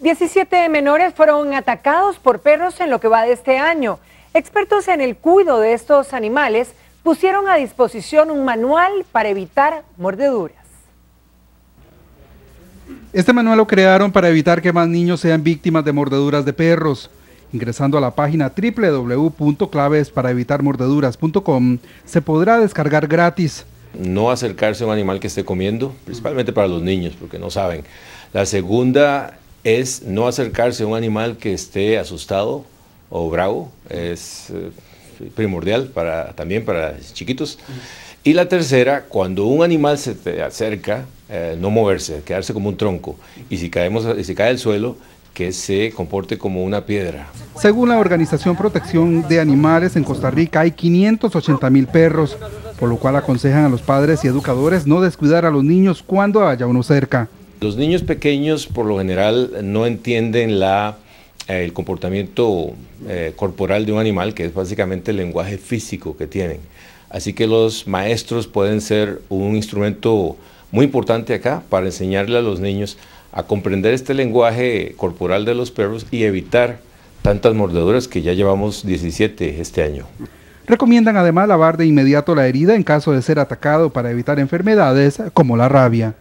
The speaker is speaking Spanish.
17 menores fueron atacados por perros en lo que va de este año. Expertos en el cuidado de estos animales pusieron a disposición un manual para evitar mordeduras. Este manual lo crearon para evitar que más niños sean víctimas de mordeduras de perros. Ingresando a la página www.clavesparaevitarmordeduras.com se podrá descargar gratis. No acercarse a un animal que esté comiendo, principalmente para los niños, porque no saben. La segunda es no acercarse a un animal que esté asustado o bravo, es eh, primordial para, también para chiquitos. Mm. Y la tercera, cuando un animal se te acerca, eh, no moverse, quedarse como un tronco. Y si, caemos, si cae el suelo, que se comporte como una piedra. Según la Organización Protección de Animales en Costa Rica hay 580 mil perros, por lo cual aconsejan a los padres y educadores no descuidar a los niños cuando haya uno cerca. Los niños pequeños por lo general no entienden eh, el comportamiento eh, corporal de un animal, que es básicamente el lenguaje físico que tienen. Así que los maestros pueden ser un instrumento muy importante acá para enseñarle a los niños a comprender este lenguaje corporal de los perros y evitar tantas mordeduras que ya llevamos 17 este año. Recomiendan además lavar de inmediato la herida en caso de ser atacado para evitar enfermedades como la rabia.